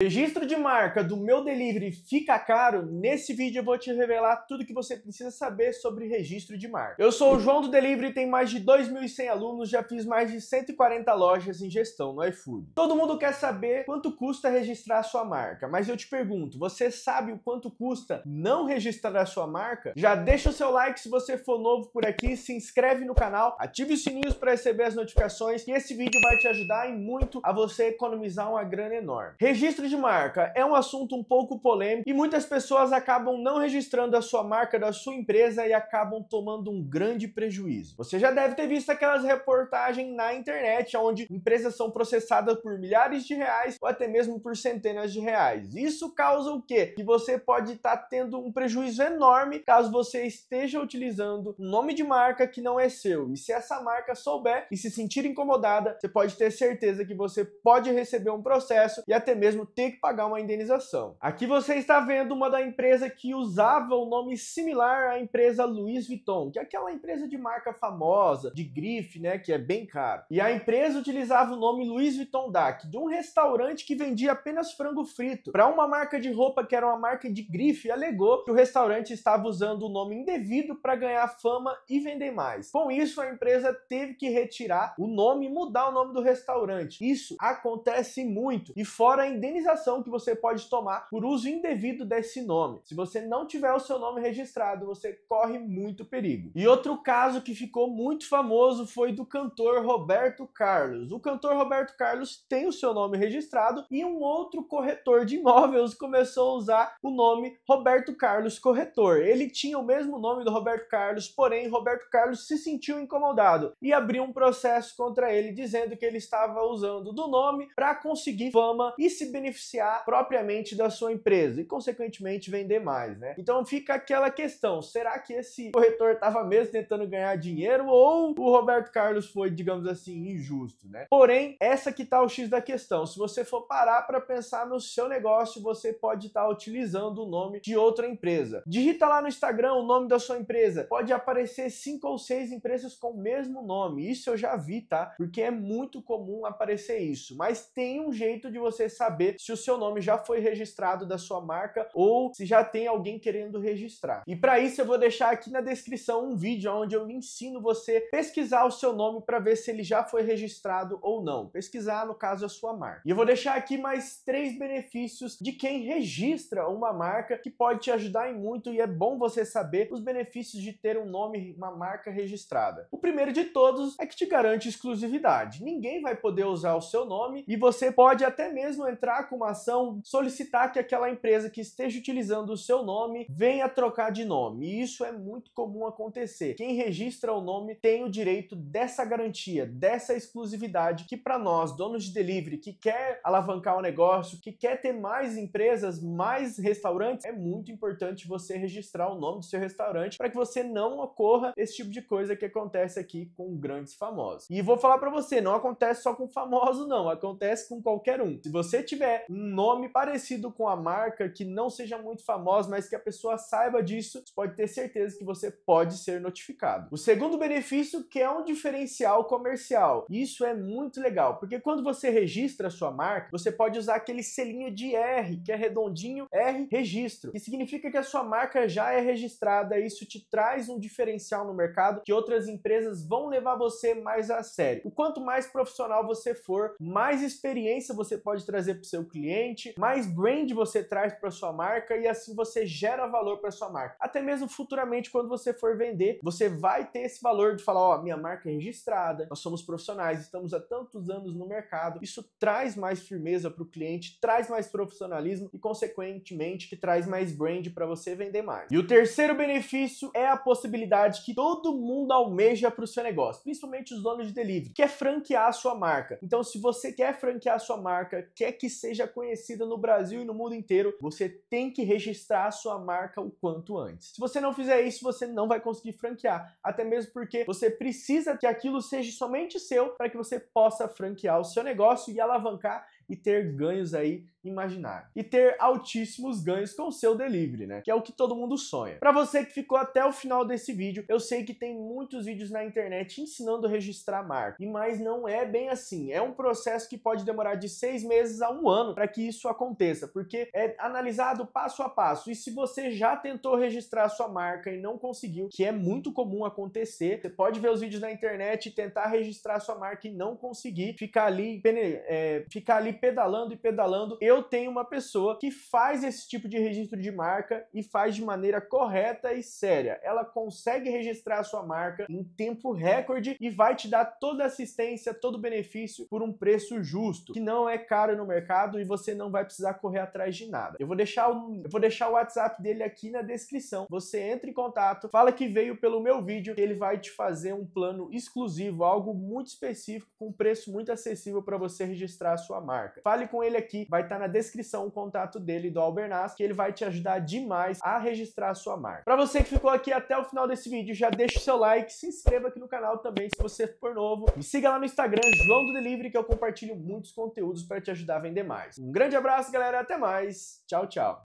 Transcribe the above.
Registro de marca do meu delivery fica caro? Nesse vídeo eu vou te revelar tudo que você precisa saber sobre registro de marca. Eu sou o João do Delivery, tenho mais de 2.100 alunos, já fiz mais de 140 lojas em gestão no iFood. Todo mundo quer saber quanto custa registrar a sua marca, mas eu te pergunto, você sabe o quanto custa não registrar a sua marca? Já deixa o seu like se você for novo por aqui, se inscreve no canal, ative os sininhos para receber as notificações e esse vídeo vai te ajudar e muito a você economizar uma grana enorme. Registro registro de marca é um assunto um pouco polêmico e muitas pessoas acabam não registrando a sua marca da sua empresa e acabam tomando um grande prejuízo. Você já deve ter visto aquelas reportagens na internet onde empresas são processadas por milhares de reais ou até mesmo por centenas de reais. Isso causa o quê? Que você pode estar tá tendo um prejuízo enorme caso você esteja utilizando um nome de marca que não é seu. E se essa marca souber e se sentir incomodada, você pode ter certeza que você pode receber um processo e até mesmo ter que pagar uma indenização. Aqui você está vendo uma da empresa que usava o um nome similar à empresa Louis Vuitton, que é aquela empresa de marca famosa, de grife, né, que é bem caro. E a empresa utilizava o nome Louis Vuitton DAC, de um restaurante que vendia apenas frango frito, para uma marca de roupa que era uma marca de grife, alegou que o restaurante estava usando o nome indevido para ganhar fama e vender mais. Com isso, a empresa teve que retirar o nome e mudar o nome do restaurante. Isso acontece muito. E fora a indenização que você pode tomar por uso indevido desse nome. Se você não tiver o seu nome registrado, você corre muito perigo. E outro caso que ficou muito famoso foi do cantor Roberto Carlos. O cantor Roberto Carlos tem o seu nome registrado e um outro corretor de imóveis começou a usar o nome Roberto Carlos Corretor. Ele tinha o mesmo nome do Roberto Carlos, porém Roberto Carlos se sentiu incomodado e abriu um processo contra ele dizendo que ele estava usando do nome para conseguir fama e se beneficiar beneficiar propriamente da sua empresa e, consequentemente, vender mais, né? Então fica aquela questão: será que esse corretor estava mesmo tentando ganhar dinheiro ou o Roberto Carlos foi, digamos assim, injusto, né? Porém, essa que tá o X da questão. Se você for parar para pensar no seu negócio, você pode estar tá utilizando o nome de outra empresa. Digita lá no Instagram o nome da sua empresa. Pode aparecer cinco ou seis empresas com o mesmo nome. Isso eu já vi, tá? Porque é muito comum aparecer isso. Mas tem um jeito de você saber se se o seu nome já foi registrado da sua marca ou se já tem alguém querendo registrar. E para isso eu vou deixar aqui na descrição um vídeo onde eu ensino você pesquisar o seu nome para ver se ele já foi registrado ou não. Pesquisar, no caso, a sua marca. E eu vou deixar aqui mais três benefícios de quem registra uma marca que pode te ajudar em muito e é bom você saber os benefícios de ter um nome, uma marca registrada. O primeiro de todos é que te garante exclusividade. Ninguém vai poder usar o seu nome e você pode até mesmo entrar com uma ação, solicitar que aquela empresa que esteja utilizando o seu nome venha trocar de nome. E isso é muito comum acontecer. Quem registra o nome tem o direito dessa garantia, dessa exclusividade que para nós, donos de delivery, que quer alavancar o negócio, que quer ter mais empresas, mais restaurantes, é muito importante você registrar o nome do seu restaurante para que você não ocorra esse tipo de coisa que acontece aqui com grandes famosos. E vou falar para você, não acontece só com famoso não, acontece com qualquer um. Se você tiver um nome parecido com a marca, que não seja muito famosa, mas que a pessoa saiba disso, pode ter certeza que você pode ser notificado. O segundo benefício, que é um diferencial comercial. Isso é muito legal, porque quando você registra a sua marca, você pode usar aquele selinho de R, que é redondinho, R registro, que significa que a sua marca já é registrada, isso te traz um diferencial no mercado que outras empresas vão levar você mais a sério. O quanto mais profissional você for, mais experiência você pode trazer para o seu cliente, mais brand você traz para sua marca e assim você gera valor para sua marca. Até mesmo futuramente, quando você for vender, você vai ter esse valor de falar: ó, minha marca é registrada, nós somos profissionais, estamos há tantos anos no mercado. Isso traz mais firmeza para o cliente, traz mais profissionalismo e, consequentemente, que traz mais brand para você vender mais. E o terceiro benefício é a possibilidade que todo mundo almeja para o seu negócio, principalmente os donos de delivery, que é franquear a sua marca. Então, se você quer franquear a sua marca, quer que seja seja conhecida no Brasil e no mundo inteiro, você tem que registrar a sua marca o quanto antes. Se você não fizer isso, você não vai conseguir franquear, até mesmo porque você precisa que aquilo seja somente seu para que você possa franquear o seu negócio e alavancar e ter ganhos aí imaginários. E ter altíssimos ganhos com o seu delivery, né? Que é o que todo mundo sonha. Para você que ficou até o final desse vídeo, eu sei que tem muitos vídeos na internet ensinando a registrar marca, e mas não é bem assim. É um processo que pode demorar de seis meses a um ano para que isso aconteça, porque é analisado passo a passo. E se você já tentou registrar a sua marca e não conseguiu, que é muito comum acontecer, você pode ver os vídeos na internet e tentar registrar a sua marca e não conseguir, ficar ali, é, ficar ali pedalando e pedalando, eu tenho uma pessoa que faz esse tipo de registro de marca e faz de maneira correta e séria. Ela consegue registrar a sua marca em tempo recorde e vai te dar toda a assistência, todo o benefício por um preço justo, que não é caro no mercado e você não vai precisar correr atrás de nada. Eu vou deixar o, eu vou deixar o WhatsApp dele aqui na descrição. Você entra em contato, fala que veio pelo meu vídeo, ele vai te fazer um plano exclusivo, algo muito específico com um preço muito acessível para você registrar a sua marca marca. Fale com ele aqui, vai estar tá na descrição o contato dele do Albernaz que ele vai te ajudar demais a registrar a sua marca. Para você que ficou aqui até o final desse vídeo, já deixa o seu like, se inscreva aqui no canal também se você for novo. Me siga lá no Instagram, João do Delivery, que eu compartilho muitos conteúdos para te ajudar a vender mais. Um grande abraço, galera, até mais. Tchau, tchau.